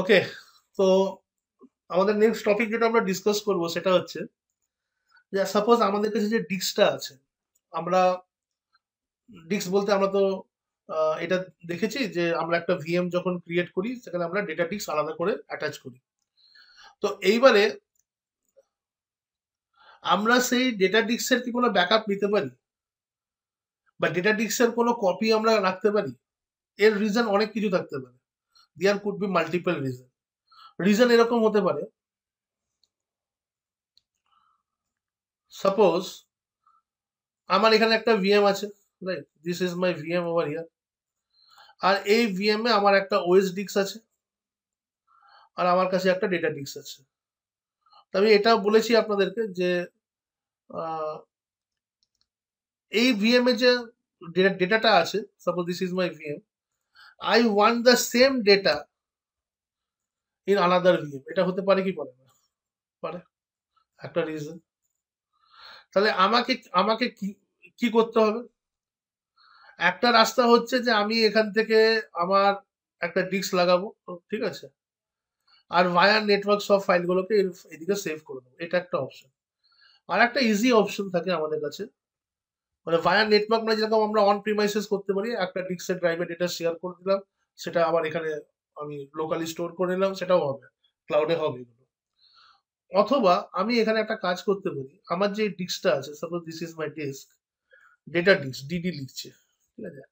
ওকে তো আমাদের next topic যেটা আমরা ডিসকাস করব সেটা হচ্ছে যে সাপোজ আমাদের কাছে যে ডিস্কটা আছে আমরা ডিস্ক বলতে আমরা তো এটা দেখেছি যে আমরা একটা ভিএম যখন ক্রিয়েট করি সেখানে আমরা ডেটা ডিস্ক আলাদা করে অ্যাটাচ করি তো এইবারে আমরা সেই ডেটা ডিস্কের কি কোনো ব্যাকআপ নিতে পারি বা ডেটা ডিস্কের কোনো কপি আমরা রাখতে পারি এর রিজন অনেক কিছু থাকতে পারে there could be multiple reason reason এরকম হতে পারে সাপোজ আমার এখানে একটা ভিএম আছে right this is my VM over here আর এই ভিএম এ আমার একটা ওয়েস ডিক্স আছে আর আমার কাছে একটা ডেটা ডিক্স আছে তো আমি এটা বলেছি আপনাদেরকে যে এই ভিএম এ যে ডেটাটা আছে suppose this is my VM I want the same data in another VM এটা হতে পারে কি পারে না পারে একটা রিজন তাহলে আমাকে আমাকে কি করতে হবে একটা রাস্তা হচ্ছে যে আমি এখান থেকে আমার একটা ডিস্ক লাগাবো ঠিক আছে আর ভায়ার নেটওয়ার্ক সব ফাইলগুলোকে এদিকে সেভ করে দেবো এটা একটা অপশন আর একটা ইজি অপশন থাকে আমাদের কাছে মানে ভায়া নেটওয়ার্ক মানে যেরকম আমরা অন প্রিমাইসেস করতে পারি একটা ডিস্কের ড্রাইভে ডেটা শেয়ার করে দিলাম সেটা আবার এখানে আমি লোকালি স্টোর করে নিলাম সেটাও হবে ক্লাউডে হবে এগুলো অথবা আমি এখানে একটা কাজ করতে পারি আমার যে ডিস্কটা আছে suppose this is my desk data disk DD লিখছে ঠিক আছে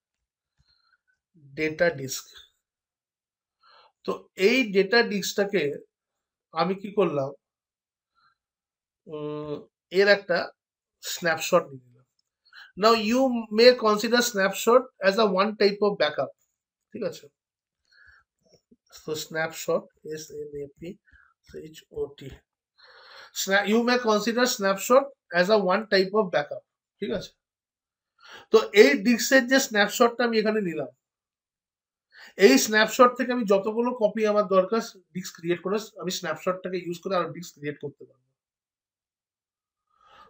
ডেটা ডিস্ক তো এই ডেটা ডিস্কটাকে আমি কি করলাম এর একটা স্ন্যাপশট নিলাম now you may consider snapshot as a one type of backup ঠিক আছে so snapshot is in ap h o t you may consider snapshot as a one type of backup ঠিক আছে তো এই ডিস্কের যে স্ন্যাপশটটা আমি এখানে নিলাম এই স্ন্যাপশট থেকে আমি যতগুলো কপি আমার দরকার ডিস্ক ক্রিয়েট করে আমি স্ন্যাপশটটাকে ইউজ করে আর ডিস্ক ক্রিয়েট করতে পারবো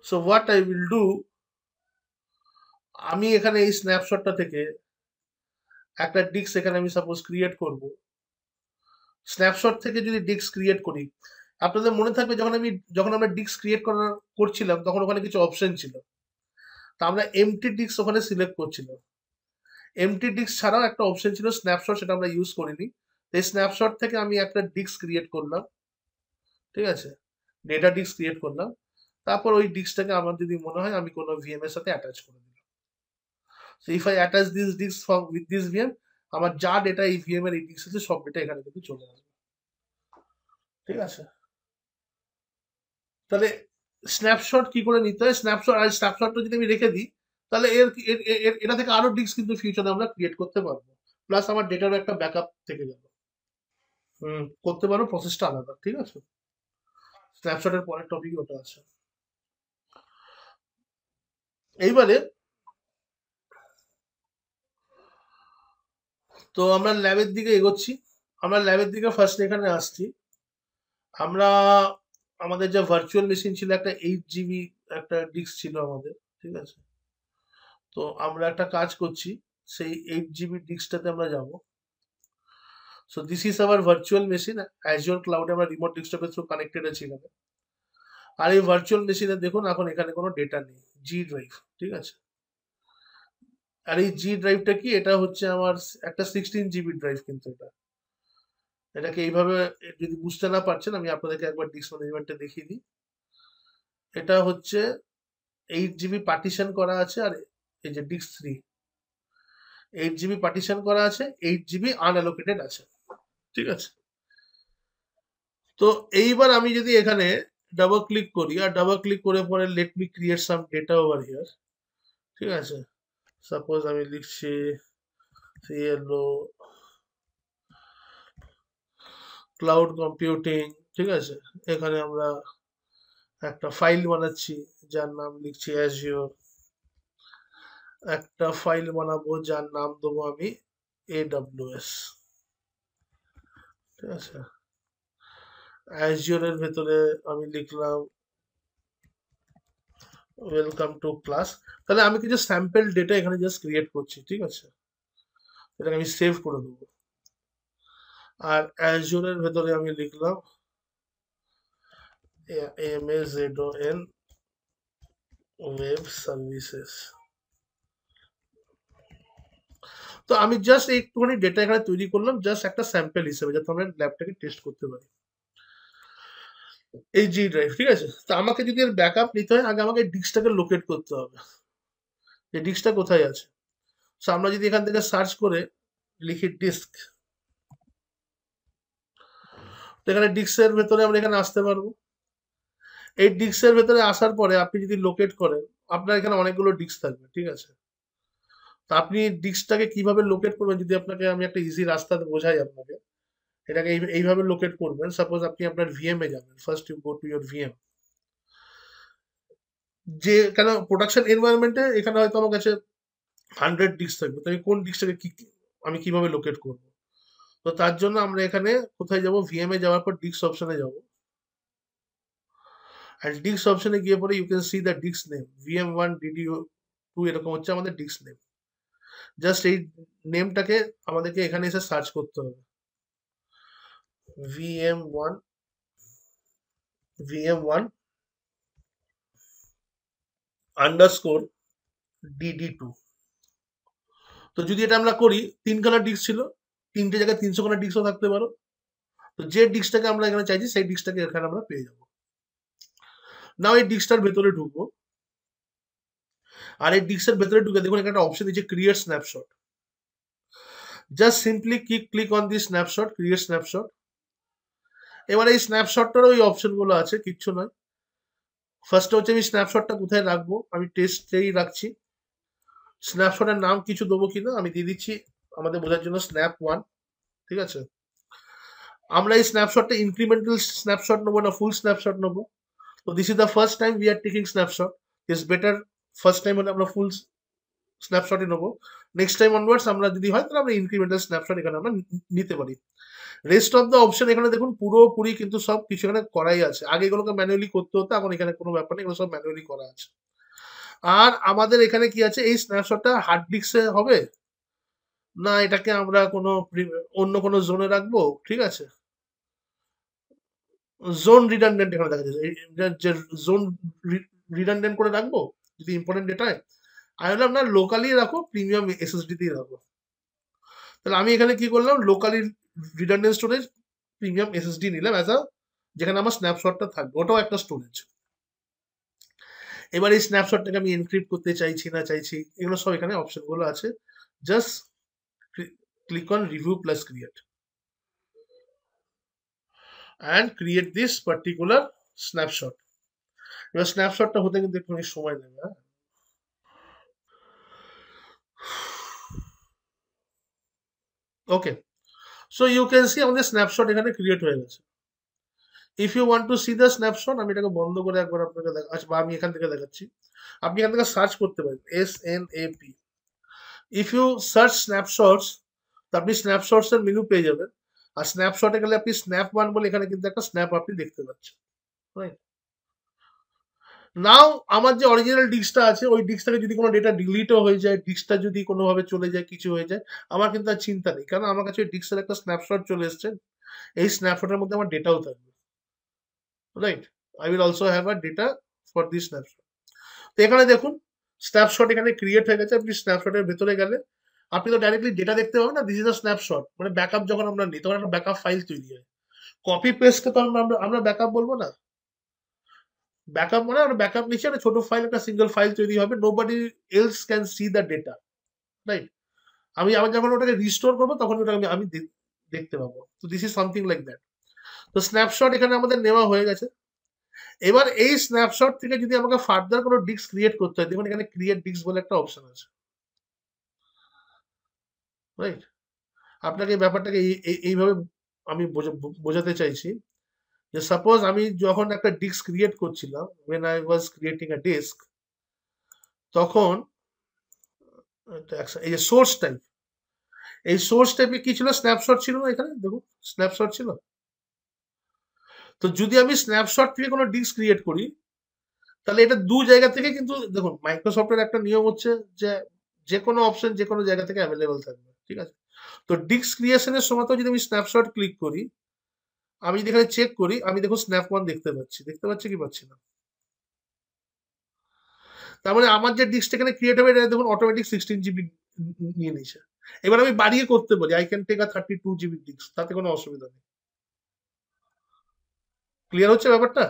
so what I will do আমি এখানে এই স্ন্যাপশটটা থেকে একটা ডিক্স এখানে আমি সাপোজ ক্রিয়েট করব স্ন্যাপশট থেকে যদি ডিক্স ক্রিয়েট করি আপনাদের মনে থাকবে যখন আমি যখন আমরা ডিক্স ক্রিয়েট করার করছিলাম তখন ওখানে কিছু অপশন ছিল তা আমরা এমটি ডিক্স ওখানে সিলেক্ট করছিলাম এমটি ডিক্স ছাড়াও একটা অপশন ছিল স্ন্যাপশট সেটা আমরা ইউজ করিনি এই স্ন্যাপশট থেকে আমি একটা ডিক্স ক্রিয়েট করলাম ঠিক আছে ডেটা ডিক্স ক্রিয়েট করলাম তারপর ওই ডিক্সটাকে আমার যদি মনে হয় আমি কোনো ভিএমএর সাথে অ্যাটাচ করে দিই so if I attach this disk from with this VM আমার যা ডেটা এই ভিএম এর এই ডিস্ক আছে সব ডেটা এখানে কিন্তু চলে আসবে ঠিক আছে তাহলে স্ন্যাপশট কি করে নিতে হয় স্ন্যাপশট আর স্ন্যাপশটটা যদি আমি রেখে দিই তাহলে এর এটা থেকে আরো ডিস্ক কিন্তু ফিউচারে আমরা ক্রিয়েট করতে পারবো প্লাস আমার ডেটারও একটা ব্যাকআপ থেকে যাবে হুম করতে পারো প্রসেসটা আলাদা ঠিক আছে স্ন্যাপশটের পরের টপিক ওটা আছে এইবারে তো আমরা ল্যাবের দিকে এগোচ্ছি আমরা ল্যাবের দিকে ফার্স্ট এখানে আসছি আমরা আমাদের যে ভার্চুয়াল মেশিন ছিল একটা এইট জিবি একটা ডিস্ক ছিল আমাদের ঠিক আছে তো আমরা একটা কাজ করছি সেই এইট জিবি ডিস্কটাতে আমরা যাব so this is our virtual machine Azure ক্লাউডে আমরা রিমোট ডিস্কটপের থ্রু কানেক্টেড আছি এখানে আর এই ভার্চুয়াল মেশিনে দেখুন এখন এখানে কোনো ডেটা নেই জি ড্রাইভ ঠিক আছে আর এই জি ড্রাইভটা কি এটা হচ্ছে আমার একটা সিক্সটিন জিবি ড্রাইভ কিন্তু এটা এটাকে এইভাবে যদি বুঝতে না পারছেন আমি আপনাদেরকে একবার ডিস্ক ম্যানেজমেন্টে দেখিয়ে দিই এটা হচ্ছে এইট জিবি পার্টিশন করা আছে আর এই যে disk three eight GB partition করা আছে এইট জিবি আনঅ্যালোকেটেড আছে ঠিক আছে তো এইবার আমি যদি এখানে ডাবল ক্লিক করি আর ডাবল ক্লিক করে পরে let me create some data over here ঠিক আছে সাপোজ আমি লিখছি ইয়েলো ক্লাউড কম্পিউটিং ঠিক আছে এখানে আমরা একটা ফাইল বানাচ্ছি যার নাম লিখছি অ্যাজিওর একটা ফাইল বানাবো যার নাম দেবো আমি এডাব্লিউএস ঠিক আছে এর ভেতরে আমি লিখলাম ওয়েলকাম টু ক্লাস তাহলে আমি কিছু স্যাম্পল ডেটা এখানে জাস্ট ক্রিয়েট করছি ঠিক আছে এটাকে আমি সেভ করে দেবো আর অ্যাজুরের ভেতরে আমি লিখলাম M S Z O N web services তো আমি জাস্ট একটুখানি ডেটা এখানে তৈরি করলাম জাস্ট একটা স্যাম্পেল হিসেবে যাতে আমরা ল্যাবটাকে টেস্ট করতে পারি এই জি ড্রাইভ ঠিক আছে তো আমাকে যদি এর ব্যাকআপ নিতে হয় আগে আমাকে ডিস্কটাকে লোকেট করতে হবে যে ডিস্কটা কোথায় আছে সো আমরা যদি এখান থেকে সার্চ করে লিখি ডিস্ক তো এখানে ডিস্কের ভেতরে আমরা এখানে আসতে পারবো এই ডিস্কের ভেতরে আসার পরে আপনি যদি লোকেট করেন আপনার এখানে অনেকগুলো ডিস্ক থাকবে ঠিক আছে তো আপনি ডিস্কটাকে কিভাবে লোকেট করবেন যদি আপনাকে আমি একটা ইজি রাস্তাতে বোঝাই আপনাকে এটাকে এইভাবে লোকেট করবেন সাপোজ আপনি আপনার ভিএম এ যাবেন first you go to your VM যে কেন প্রোডাকশন এনভায়রনমেন্টে এখানে হয়তো আমার কাছে হান্ড্রেড ডিস্ক থাকবে তো আমি কোন ডিস্কটাকে কি আমি কিভাবে লোকেট করব তো তার জন্য আমরা এখানে কোথায় যাব ভিএম এ যাওয়ার পর ডিস্ক অপশনে যাব অ্যান্ড ডিস্ক অপশনে গিয়ে পরে you can see the disk name VM one DD two এরকম হচ্ছে আমাদের ডিস্ক নেম জাস্ট এই নেমটাকে আমাদেরকে এখানে এসে সার্চ করতে হবে vm1 vm1 underscore DD two তো যদি এটা আমরা করি তিন তিনখানা ডিস্ক ছিল তিনটে জায়গায় তিনশো খানা ডিস্কও থাকতে পারো তো যে ডিস্কটাকে আমরা এখানে চাইছি সেই ডিস্কটাকে এখানে আমরা পেয়ে যাব নাও এই ডিস্কটার ভেতরে ঢুকবো আর এই ডিস্কের ভেতরে ঢুকে দেখুন এখানে একটা অপশন দিচ্ছে create snapshot just simply click click on the snapshot create snapshot এবার এই স্ন্যাপশটটারও ওই অপশনগুলো আছে কিচ্ছু নয় ফার্স্ট হচ্ছে আমি স্ন্যাপশটটা কোথায় রাখবো আমি টেস্টেই রাখছি স্ন্যাপশটের নাম কিছু দেবো কিনা আমি দিয়ে দিচ্ছি আমাদের বোঝার জন্য স্ন্যাপ ওয়ান ঠিক আছে আমরা এই স্ন্যাপশটটা ইনক্রিমেন্টাল স্ন্যাপশট নেবো না ফুল স্ন্যাপশট নেবো তো this is the first time we are taking snapshot is better first time হলে আমরা ফুল স্ন্যাপশটই নেবো নেক্সট টাইম অনওয়ার্ডস আমরা যদি হয় তাহলে আমরা ইনক্রিমেন্টাল স্ন্যাপশট এখানে আমরা নিতে পারি রেস্ট অফ দ্য অপশন এখানে দেখুন পুরোপুরি কিন্তু সব কিছু এখানে করাই আছে আগে এগুলোকে ম্যানুয়ালি করতে হতো এখন এখানে কোনো ব্যাপার নেই এগুলো সব ম্যানুয়ালি করা আছে আর আমাদের এখানে কি আছে এই স্ন্যাপশটটা হার্ড ডিস্কে হবে না এটাকে আমরা কোনো অন্য কোনো জোনে রাখবো ঠিক আছে জোন রিডান্ডেন্ট এখানে দেখা যাচ্ছে যে জোন রিডান্ডেন্ট করে রাখবো যদি ইম্পর্টেন্ট ডেটায় আমি বললাম না লোকালি রাখো প্রিমিয়াম এসএসডি দিয়ে রাখো তাহলে আমি এখানে কি করলাম locally redundant storage premium SSD নিলাম অ্যাজ আ যেখানে আমার স্ন্যাপশটটা থাকবে ওটাও একটা স্টোরেজ এবার এই স্ন্যাপশটটাকে আমি এনক্রিপ্ট করতে চাইছি না চাইছি এগুলো সব এখানে অপশনগুলো আছে just click on review plus create and create this particular snapshot এবার স্ন্যাপশটটা হতে কিন্তু একটু সময় নেবে হ্যাঁ okay so you can see আমাদের স্ন্যাপশট এখানে ক্রিয়েট হয়ে গেছে if you want to see the snapshot আমি এটাকে বন্ধ করে একবার আপনাকে দেখা আচ্ছা বা আমি এখান থেকে দেখাচ্ছি আপনি এখান থেকে সার্চ করতে পারেন S N A P if you search snapshots তা আপনি স্ন্যাপশটসের মেনু পেয়ে যাবেন আর স্ন্যাপশটে গেলে আপনি স্ন্যাপ ওয়ান বলে এখানে কিন্তু একটা স্ন্যাপ আপনি দেখতে পাচ্ছেন রাইট নাও আমার যে অরিজিনাল ডিস্কটা আছে ওই ডিস্কটাকে যদি কোনো ডেটা ডিলিটও হয়ে যায় ডিস্কটা যদি কোনোভাবে চলে যায় কিছু হয়ে যায় আমার কিন্তু আর চিন্তা নেই কারণ আমার কাছে ওই ডিস্কের একটা স্ন্যাপশট চলে এসছে এই স্ন্যাপশটের মধ্যে আমার ডেটাও থাকবে right I will also have a data for this snapshot তো এখানে দেখুন স্ন্যাপশট এখানে ক্রিয়েট হয়ে গেছে আপনি স্ন্যাপশটের ভেতরে গেলে আপনি তো ডাইরেক্টলি ডেটা দেখতে পাবেন না দিস ইজ আ স্ন্যাপশট মানে ব্যাকআপ যখন আমরা নিই তখন একটা ব্যাকআপ ফাইল তৈরি হয় কপি পেস্টকে তো আমরা আমরা ব্যাকআপ বলবো না ব্যাকআপ মানে আমরা ব্যাকআপ নিচ্ছি একটা ছোট ফাইল একটা সিঙ্গেল ফাইল তৈরি হবে nobody else can see the data right আমি আবার যখন ওটাকে রিস্টোর করবো তখন ওটা আমি দেখতে পাবো তো this is something like that তো স্ন্যাপশট এখানে আমাদের নেওয়া হয়ে গেছে এবার এই স্ন্যাপশট থেকে যদি আমাকে ফার্দার কোনো ডিস্ক ক্রিয়েট করতে হয় দেখুন এখানে ক্রিয়েট ডিস্ক বলে একটা অপশন আছে রাইট আপনাকে ব্যাপারটাকে এইভাবে আমি বোঝাতে চাইছি যে সাপোজ আমি যখন একটা ডিস্ক ক্রিয়েট করছিলাম when I was creating a disk তখন এই যে সোর্স টাইপ এই সোর্স টাইপে কি ছিল স্ন্যাপশট ছিল না এখানে দেখুন স্ন্যাপশট ছিল তো যদি আমি স্ন্যাপশট থেকে কোনো ডিস্ক ক্রিয়েট করি তাহলে এটা দু জায়গা থেকে কিন্তু দেখুন মাইক্রোসফটের একটা নিয়ম হচ্ছে যে যে কোনো অপশন যে কোনো জায়গা থেকে অ্যাভেলেবেল থাকবে ঠিক আছে তো ডিস্ক ক্রিয়েশনের সময় যদি আমি স্ন্যাপশট ক্লিক করি আমি যেখানে চেক করি আমি দেখুন স্ন্যাপ ওয়ান দেখতে পাচ্ছি দেখতে পাচ্ছি কি পাচ্ছি না তার মানে আমার যে ডিস্ক এখানে ক্রিয়েট হবে এটা দেখুন অটোমেটিক সিক্সটিন জিবি নিয়ে নিয়েছে এবার আমি বাড়িয়ে করতে পারি I can take a thirty two GB disk তাতে কোনো অসুবিধা নেই ক্লিয়ার হচ্ছে ব্যাপারটা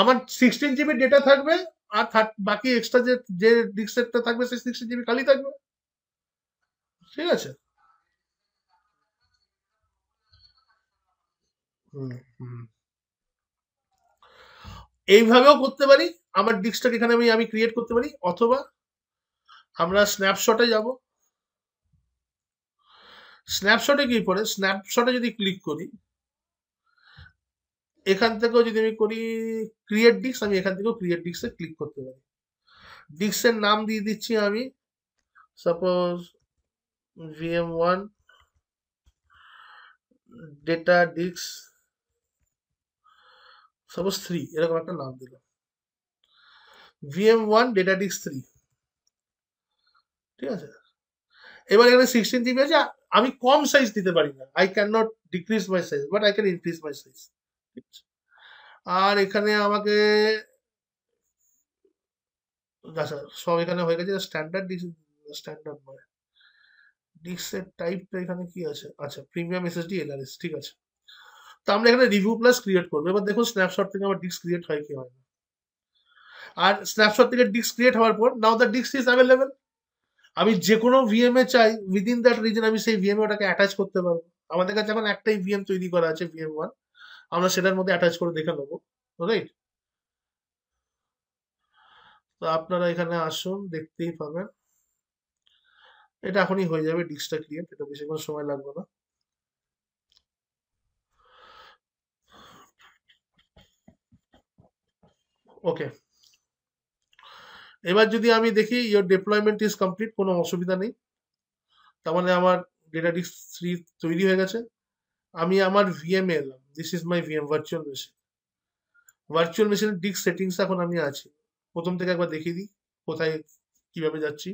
আমার সিক্সটিন জিবি ডেটা থাকবে আর বাকি এক্সট্রা যে যে ডিস্ক সেটটা থাকবে সেই সিক্সটিন জিবি খালি থাকবে ঠিক আছে এইভাবেও করতে পারি আমার ডিস্কটা এখানে আমি আমি ক্রিয়েট করতে পারি অথবা আমরা স্ন্যাপশটে যাব স্ন্যাপশটে কি পড়ে স্ন্যাপশটে যদি ক্লিক করি এখান থেকেও যদি আমি করি ক্রিয়েট ডিস্ক আমি এখান থেকেও ক্রিয়েট ডিস্কে ক্লিক করতে পারি ডিস্কের নাম দিয়ে দিচ্ছি আমি suppose VM1 data disk suppose three এরকম একটা নাম দিলাম vm1 ওয়ান disk 3 থ্রি ঠিক আছে এবার এখানে সিক্সটিন জিবি আছে আমি কম সাইজ দিতে পারি না I can not decrease my size but I can increase my size আর এখানে আমাকে আচ্ছা সব এখানে হয়ে গেছে স্ট্যান্ডার্ড স্ট্যান্ডার্ড নয় ডিস্কের টাইপটা এখানে কি আছে আচ্ছা প্রিমিয়াম এসএসডি এলআরএস ঠিক আছে তো আমরা এখানে রিভিউ প্লাস ক্রিয়েট করবো এবার দেখুন স্ন্যাপশট থেকে আমার ডিস্ক ক্রিয়েট হয় কি হয় না আর স্ন্যাপশট থেকে ডিস্ক ক্রিয়েট হওয়ার পর now the disk is available আমি যে কোনো এ চাই উইদিন দ্যাট রিজন আমি সেই ভিএমএ ওটাকে অ্যাটাচ করতে পারবো আমাদের কাছে এখন একটাই ভিএম তৈরি করা আছে ভিএম ওয়ান আমরা সেটার মধ্যে অ্যাটাচ করে দেখে নেবো রাইট তো আপনারা এখানে আসুন দেখতেই পাবেন এটা এখনই হয়ে যাবে ডিস্কটা ক্রিয়েট এটা বেশিক্ষণ সময় লাগবে না ওকে এবার যদি আমি দেখি ইয়োর ডিপ্লয়মেন্ট ইজ কমপ্লিট কোনো অসুবিধা নেই তার মানে আমার ডেটা ডিস্ক থ্রি তৈরি হয়ে গেছে আমি আমার ভিএম এলাম this is my VM virtual machine virtual মেশিনের ডিস্ক সেটিংস এখন আমি আছি প্রথম থেকে একবার দেখিয়ে দিই কোথায় কিভাবে যাচ্ছি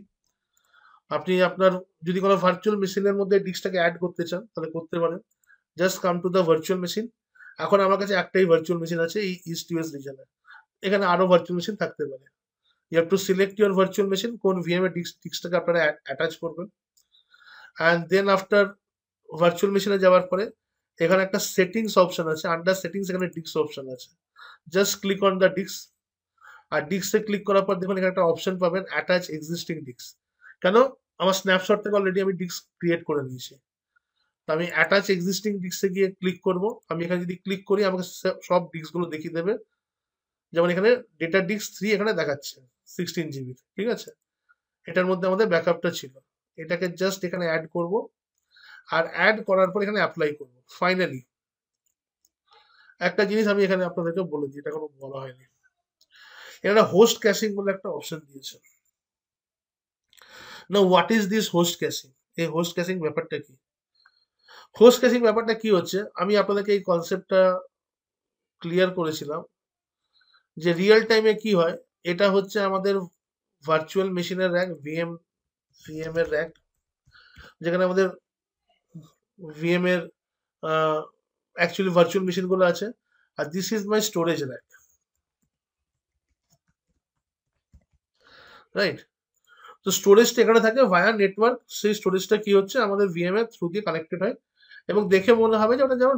আপনি আপনার যদি কোনো ভার্চুয়াল মেশিনের মধ্যে ডিস্কটাকে অ্যাড করতে চান তাহলে করতে পারেন just come to the virtual machine এখন আমার কাছে একটাই ভার্চুয়াল মেশিন আছে এই ইস্ট ইউএস রিজনে এখানে আরও ভার্চুয়াল মেশিন থাকতে পারে you have to select your virtual machine কোন ভিএমএ ডিস্ক ডিস্কটাকে আপনারা অ্যাটাচ করবেন অ্যান্ড দেন আফটার ভার্চুয়াল মেশিনে যাওয়ার পরে এখানে একটা সেটিংস অপশন আছে আন্ডার সেটিংস এখানে ডিস্ক অপশন আছে just click on the disk আর ডিস্কে ক্লিক করার পর দেখুন এখানে একটা অপশন পাবেন অ্যাটাচ এক্সিস্টিং ডিস্ক কেন আমার স্ন্যাপশট থেকে অলরেডি আমি ডিস্ক ক্রিয়েট করে নিয়েছি তো আমি অ্যাটাচ এক্সিস্টিং ডিক্সে গিয়ে ক্লিক করব আমি এখানে যদি ক্লিক করি আমাকে সব ডিস্কগুলো দেখিয়ে দেবে যেমন এখানে ডেটা ডিস্ক থ্রি এখানে দেখাচ্ছে সিক্সটিন জিবি ঠিক আছে এটার মধ্যে আমাদের ব্যাকআপটা ছিল এটাকে জাস্ট এখানে অ্যাড করব আর অ্যাড করার পর এখানে অ্যাপ্লাই করব ফাইনালি একটা জিনিস আমি এখানে আপনাদেরকে বলে দিই এটা কোনো বলা হয়নি এখানে হোস্ট ক্যাশিং বলে একটা অপশন দিয়েছে না what is this host caching এই হোস্ট ক্যাশিং ব্যাপারটা কি হোস্ট ক্যাশিং ব্যাপারটা কি হচ্ছে আমি আপনাদেরকে এই কনসেপ্টটা ক্লিয়ার করেছিলাম যে রিয়েল টাইমে কি হয় এটা হচ্ছে আমাদের ভার্চুয়াল মেশিনের র্যাঙ্ক ভিএম ভিএম এর র্যাঙ্ক যেখানে আমাদের ভিএম এর অ্যাকচুয়ালি ভার্চুয়াল মেশিনগুলো আছে আর this is my storage rank right তো স্টোরেজটা এখানে থাকে ভায়া নেটওয়ার্ক সেই স্টোরেজটা কি হচ্ছে আমাদের ভিএম এর থ্রু দিয়ে কানেক্টেড হয় এবং দেখে মনে হবে যে ওটা যেমন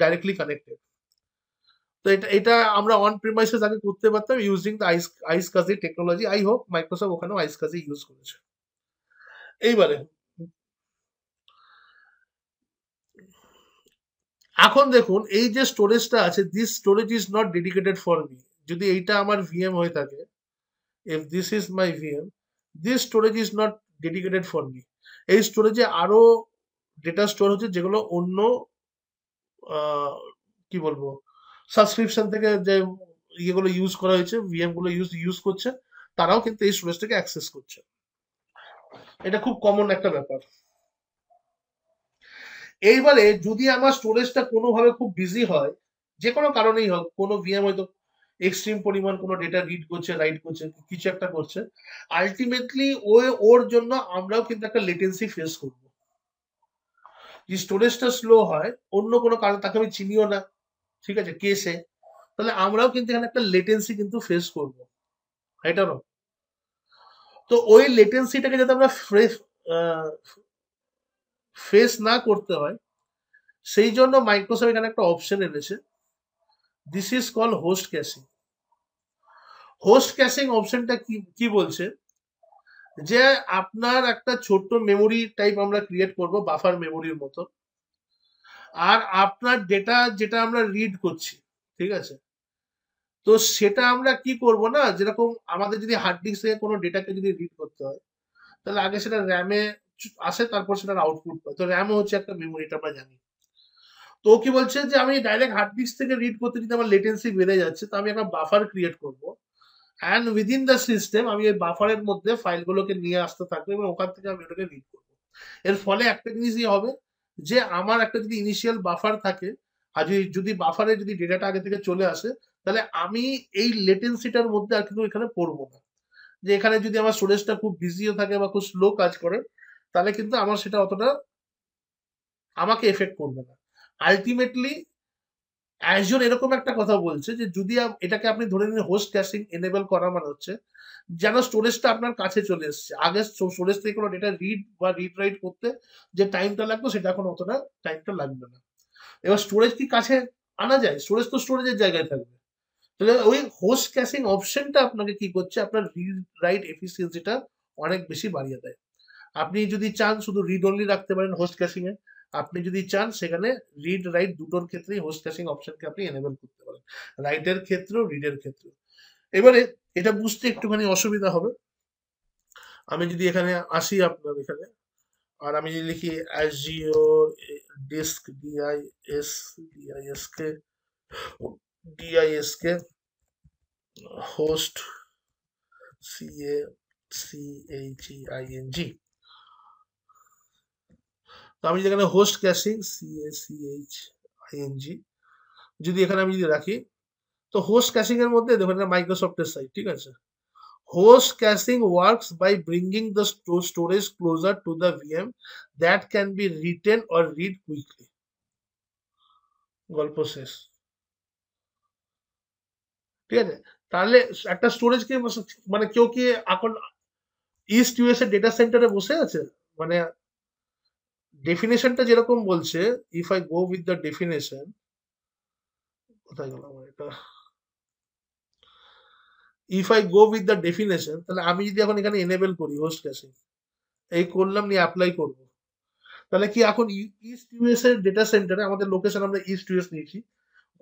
ডাইরেক্টলি কানেক্টেড তো এটা এটা আমরা অন প্রিমাইসেস আগে করতে পারতাম ইউজিং দ্য আইস iSCSI technology I hope Microsoft ওখানেও আইস কাজি ইউজ করেছে এইবারে এখন দেখুন এই যে স্টোরেজটা আছে this storage is not dedicated for me যদি এইটা আমার ভিএম হয়ে থাকে if this is my VM this storage is not dedicated for me এই স্টোরেজে আরো ডেটা স্টোর হচ্ছে যেগুলো অন্য কি বলবো সাবস্ক্রিপশন থেকে যে ইয়েগুলো ইউজ করা হয়েছে গুলো ইউজ ইউজ করছে তারাও কিন্তু এই স্টোরেজটাকে অ্যাক্সেস করছে এটা খুব কমন একটা ব্যাপার এইবারে যদি আমার স্টোরেজটা কোনোভাবে খুব বিজি হয় যে কোনো কারণেই হোক কোনো ভিএম হয়তো এক্সট্রিম পরিমাণ কোনো ডেটা রিড করছে রাইট করছে কিছু একটা করছে আলটিমেটলি ও ওর জন্য আমরাও কিন্তু একটা লেটেন্সি ফেস করব যে স্টোরেজটা স্লো হয় অন্য কোনো কারণ তাকে আমি চিনিও না ঠিক আছে কেসে তাহলে আমরাও কিন্তু এখানে একটা লেটেন্সি কিন্তু ফেস করব এটা না তো ওই লেটেন্সিটাকে যাতে আমরা ফেস না করতে হয় সেই জন্য মাইক্রোসফট এখানে একটা অপশন এনেছে this is call host caching host caching অপশনটা কি কি বলছে যে আপনার একটা ছোট্ট মেমোরি টাইপ আমরা ক্রিয়েট করব বাফার মেমোরির মতো আর আপনার ডেটা যেটা আমরা রিড করছি ঠিক আছে তো সেটা আমরা কি করব না যেরকম আমাদের যদি হার্ড ডিস্ক থেকে কোনো ডেটাকে যদি রিড করতে হয় তাহলে আগে সেটা র্যামে আসে তারপর সেটার আউটপুট পায় তো র্যামও হচ্ছে একটা মেমোরি আমরা জানি তো কি বলছে যে আমি ডাইরেক্ট হার্ড ডিস্ক থেকে রিড করতে যদি আমার লেটেন্সি বেড়ে যাচ্ছে তো আমি একটা বাফার ক্রিয়েট করব অ্যান্ড উইদিন দ্য সিস্টেম আমি ওই বাফারের মধ্যে ফাইলগুলোকে নিয়ে আসতে থাকবো এবং ওখান থেকে আমি ওটাকে রিড করবো এর ফলে একটা জিনিসই হবে যে আমার একটা যদি ইনিশিয়াল বাফার থাকে আর যদি বাফারে যদি ডেটাটা আগে থেকে চলে আসে তাহলে আমি এই লেটেন্সিটার মধ্যে আর কিন্তু এখানে পড়বো না যে এখানে যদি আমার স্টোরেজটা খুব বিজিও থাকে বা খুব স্লো কাজ করে তাহলে কিন্তু আমার সেটা অতটা আমাকে এফেক্ট করবে না আলটিমেটলি অ্যাজোর এরকম একটা কথা বলছে যে যদি এটাকে আপনি ধরে নিন হোস্ট ক্যাশিং এনেবল করা মানে হচ্ছে যেন স্টোরেজটা আপনার কাছে চলে এসছে আগে স্টোরেজ থেকে কোনো ডেটা রিড বা রিড রাইট করতে যে টাইমটা লাগবে সেটা এখন অতটা টাইমটা লাগবে না এবার স্টোরেজ কি কাছে আনা যায় স্টোরেজ তো স্টোরেজের জায়গায় থাকবে তাহলে ওই হোস্ট ক্যাশিং অপশনটা আপনাকে কি করছে আপনার রিড রাইট এফিসিয়েন্সিটা অনেক বেশি বাড়িয়ে দেয় আপনি যদি চান শুধু রিড অনলি রাখতে পারেন হোস্ট ক্যাশিংয়ে আপনি যদি চান সেখানে রিড রাইট দুটোর ক্ষেত্রেই হোস্ট ক্যাশিং অপশনকে আপনি এনেবল করতে পারেন রাইটের ক্ষেত্রেও রিডের ক্ষেত্রে এবারে এটা বুঝতে একটুখানি অসুবিধা হবে আমি যদি এখানে আসি আপনার এখানে আর আমি যদি লিখি Azure disk D I S D I S K D I S K host C A C H I N G তো আমি যদি এখানে হোস্ট ক্যাশিং সিএসিএইচ আইএনজি যদি এখানে আমি যদি রাখি তো হোস্ট ক্যাশিং এর মধ্যে দেখুন এটা মাইক্রোসফটের সাইট ঠিক আছে host caching works by bringing the storage closer to the VM that can be written or read quickly গল্প শেষ ঠিক আছে তাহলে একটা স্টোরেজ কে মানে কেউ কি এখন ইস্ট ইউএসএ ডেটা সেন্টারে বসে আছে মানে ডেফিনেশনটা যেরকম বলছে if I go with the definition কোথায় গেল আমার এটা if I go with the definition তাহলে আমি যদি এখন এখানে এনেবল করি হোস্ট ক্যাশিং এই করলাম নিয়ে অ্যাপ্লাই করব তাহলে কি এখন ইস্ট ইউএস এর ডেটা সেন্টারে আমাদের লোকেশন আমরা ইস্ট ইউএস নিয়েছি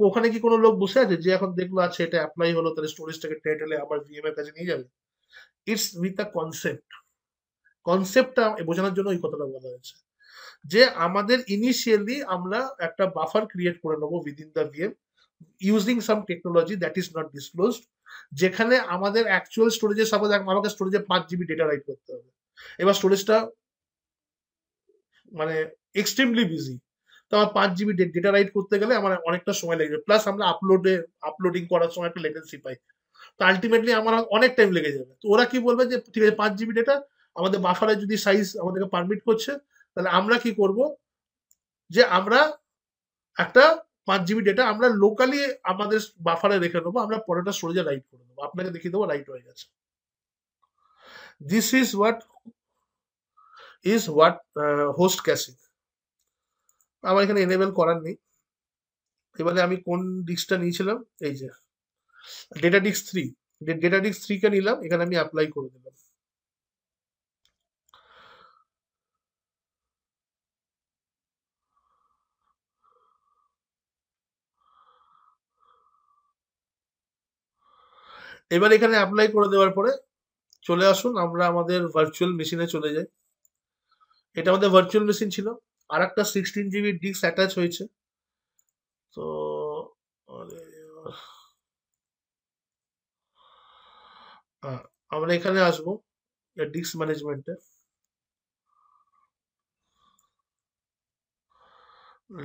ওখানে কি কোনো লোক বসে আছে যে এখন দেখলো আছে আচ্ছা, এটা অ্যাপ্লাই হলো তাহলে স্টোরেজটাকে টাইটেলে আবার ভিএম এর কাছে নিয়ে যাবে ইটস উইথ দ্য কনসেপ্ট কনসেপ্টটা বোঝানোর জন্য ওই কথাটা বলা হয়েছে যে আমাদের ইনিশিয়ালি আমরা একটা বাফার ক্রিয়েট করে নেবো within the VM using some technology that is not disclosed যেখানে আমাদের অ্যাকচুয়াল স্টোরেজে সাপোজ আমাকে স্টোরেজে পাঁচ জিবি ডেটা রাইট করতে হবে এবার স্টোরেজটা মানে এক্সট্রিমলি বিজি তো আমার পাঁচ জিবি ডেটা রাইট করতে গেলে আমার অনেকটা সময় লেগে যাবে প্লাস আমরা আপলোডে আপলোডিং করার সময় একটা লেটেন্সি পাই তো আলটিমেটলি আমার অনেক টাইম লেগে যাবে তো ওরা কি বলবে যে ঠিক আছে পাঁচ জিবি ডেটা আমাদের বাফারে যদি সাইজ আমাদেরকে পারমিট করছে তাহলে আমরা কি করব যে আমরা একটা পাঁচ জিবি ডেটা আমরা লোকালি আমাদের বাফারে রেখে নেবো আমরা পরেটা স্টোরেজে রাইট করে দেবো আপনাকে দেখিয়ে দেবো রাইট হয়ে গেছে this is what is what host caching আমার এখানে এনেবেল করার নেই এবারে আমি কোন ডিস্কটা নিয়েছিলাম এই যে data disk three data disk থ্রিকে নিলাম এখানে আমি অ্যাপ্লাই করে দিলাম এবার এখানে অ্যাপ্লাই করে দেওয়ার পরে চলে আসুন আমরা আমাদের ভার্চুয়াল মেশিনে চলে যাই এটা আমাদের ভার্চুয়াল মেশিন ছিল আর একটা সিক্সটিন জিবি ডিস্ক অ্যাটাচ হয়েছে তো আমরা এখানে আসবো ডিস্ক ম্যানেজমেন্টে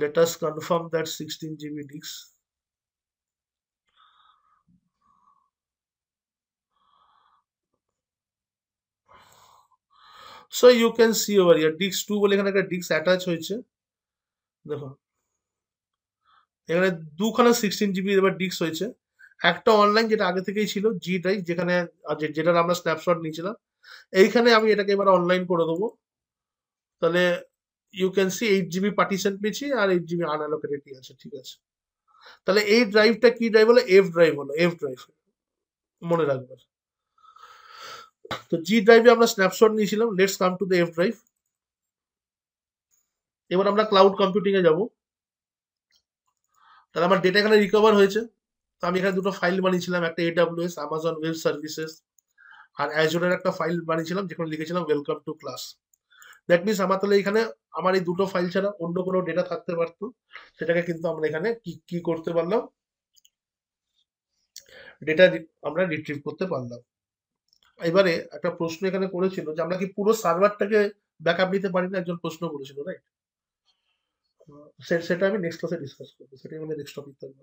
let's confirm that sixteen GB disk so you can see over here disk two বলে এখানে একটা ডিস্ক অ্যাটাচ হয়েছে দেখুন এখানে দুখানা সিক্সটিন জিবি এবার ডিস্ক হয়েছে একটা অনলাইন যেটা আগে থেকেই ছিল জি ড্রাইভ যেখানে যেটার আমরা স্ন্যাপশট নিয়েছিলাম এইখানে আমি এটাকে এবার অনলাইন করে দেবো তাহলে you can see eight GB partition পেয়েছি আর এইট জিবি আনঅ্যালোকেটেডই আছে ঠিক আছে তাহলে এই ড্রাইভটা কি ড্রাইভ হলো এফ ড্রাইভ হলো এফ ড্রাইভ মনে রাখবেন তো জি ড্রাইভে আমরা স্ন্যাপশট নিয়েছিলাম let's come to the F drive এবার আমরা ক্লাউড এ যাব তাহলে আমার ডেটা এখানে রিকভার হয়েছে তো আমি এখানে দুটো ফাইল বানিয়েছিলাম একটা এডাব্লিউএস আমাজন ওয়েব সার্ভিসেস আর অ্যাজোরের একটা ফাইল বানিয়েছিলাম যেখানে লিখেছিলাম welcome to class that means আমার তাহলে এখানে আমার এই দুটো ফাইল ছাড়া অন্য কোনো ডেটা থাকতে পারতো সেটাকে কিন্তু আমরা এখানে কি কি করতে পারলাম ডেটা আমরা রিট্রিভ করতে পারলাম এবারে একটা প্রশ্ন এখানে করেছিল যে আমরা কি পুরো সার্ভারটাকে ব্যাকআপ নিতে পারি না একজন প্রশ্ন করেছিল রাইট সেটা আমি নেক্সট ক্লাসে ডিসকাস করবো সেটাই আমাদের নেক্সট টপিক থাকবে